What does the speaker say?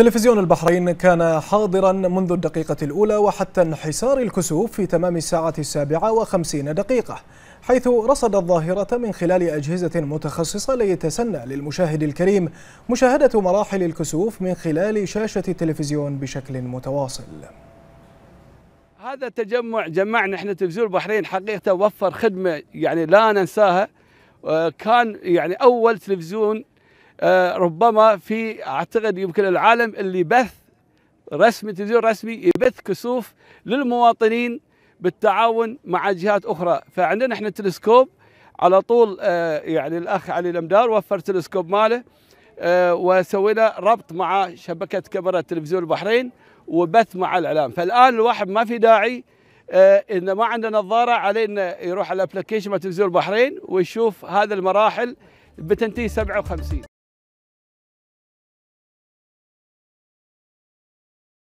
تلفزيون البحرين كان حاضرا منذ الدقيقة الأولى وحتى انحسار الكسوف في تمام الساعة السابعة وخمسين دقيقة حيث رصد الظاهرة من خلال أجهزة متخصصة ليتسنى للمشاهد الكريم مشاهدة مراحل الكسوف من خلال شاشة التلفزيون بشكل متواصل هذا تجمع جمعنا احنا تلفزيون البحرين حقيقة وفر خدمة يعني لا ننساها آه، كان يعني أول تلفزيون آه، ربما في اعتقد يمكن العالم اللي بث رسمي تلفزيون رسمي يبث كسوف للمواطنين بالتعاون مع جهات اخرى فعندنا احنا تلسكوب على طول آه، يعني الاخ علي الامدار وفر تلسكوب ماله آه، وسوينا ربط مع شبكه كاميرا تلفزيون البحرين وبث مع الاعلام فالان الواحد ما في داعي ان ما عنده نظاره عليه انه يروح على الابلكيشن مال تلفزيون البحرين ويشوف هذه المراحل بتنتهي 57